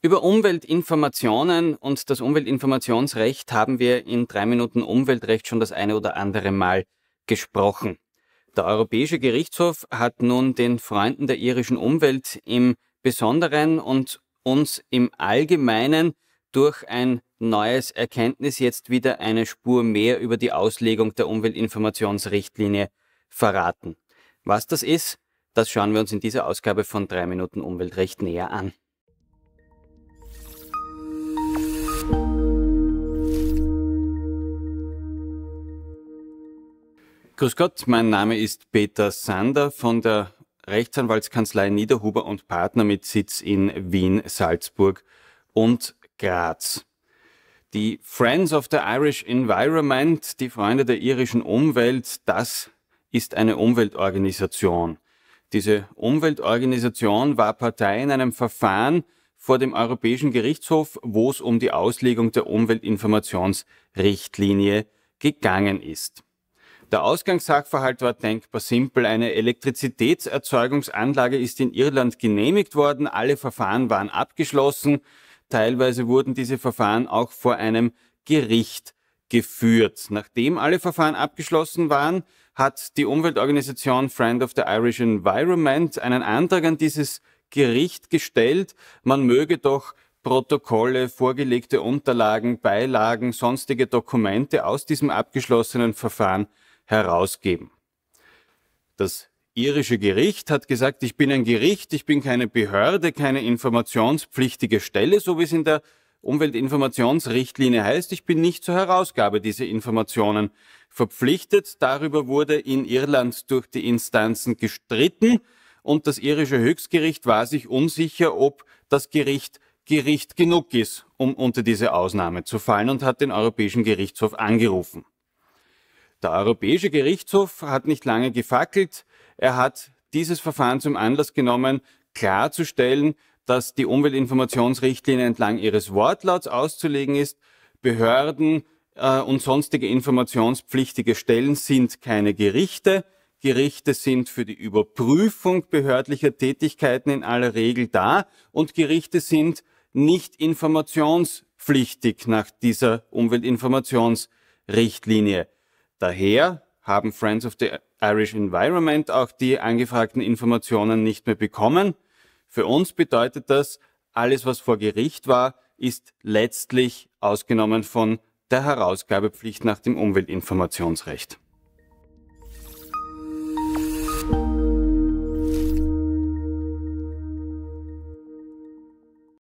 Über Umweltinformationen und das Umweltinformationsrecht haben wir in drei Minuten Umweltrecht schon das eine oder andere Mal gesprochen. Der Europäische Gerichtshof hat nun den Freunden der irischen Umwelt im Besonderen und uns im Allgemeinen durch ein neues Erkenntnis jetzt wieder eine Spur mehr über die Auslegung der Umweltinformationsrichtlinie verraten. Was das ist, das schauen wir uns in dieser Ausgabe von drei Minuten Umweltrecht näher an. Grüß Gott, mein Name ist Peter Sander von der Rechtsanwaltskanzlei Niederhuber und Partner mit Sitz in Wien, Salzburg und Graz. Die Friends of the Irish Environment, die Freunde der irischen Umwelt, das ist eine Umweltorganisation. Diese Umweltorganisation war Partei in einem Verfahren vor dem Europäischen Gerichtshof, wo es um die Auslegung der Umweltinformationsrichtlinie gegangen ist. Der Ausgangssachverhalt war denkbar simpel. Eine Elektrizitätserzeugungsanlage ist in Irland genehmigt worden. Alle Verfahren waren abgeschlossen. Teilweise wurden diese Verfahren auch vor einem Gericht geführt. Nachdem alle Verfahren abgeschlossen waren, hat die Umweltorganisation Friend of the Irish Environment einen Antrag an dieses Gericht gestellt, man möge doch Protokolle, vorgelegte Unterlagen, Beilagen, sonstige Dokumente aus diesem abgeschlossenen Verfahren herausgeben. Das irische Gericht hat gesagt, ich bin ein Gericht, ich bin keine Behörde, keine informationspflichtige Stelle, so wie es in der Umweltinformationsrichtlinie heißt, ich bin nicht zur Herausgabe dieser Informationen verpflichtet. Darüber wurde in Irland durch die Instanzen gestritten und das irische Höchstgericht war sich unsicher, ob das Gericht Gericht genug ist, um unter diese Ausnahme zu fallen und hat den Europäischen Gerichtshof angerufen. Der Europäische Gerichtshof hat nicht lange gefackelt. Er hat dieses Verfahren zum Anlass genommen, klarzustellen, dass die Umweltinformationsrichtlinie entlang ihres Wortlauts auszulegen ist. Behörden äh, und sonstige informationspflichtige Stellen sind keine Gerichte. Gerichte sind für die Überprüfung behördlicher Tätigkeiten in aller Regel da und Gerichte sind nicht informationspflichtig nach dieser Umweltinformationsrichtlinie. Daher haben Friends of the Irish Environment auch die angefragten Informationen nicht mehr bekommen. Für uns bedeutet das, alles, was vor Gericht war, ist letztlich ausgenommen von der Herausgabepflicht nach dem Umweltinformationsrecht.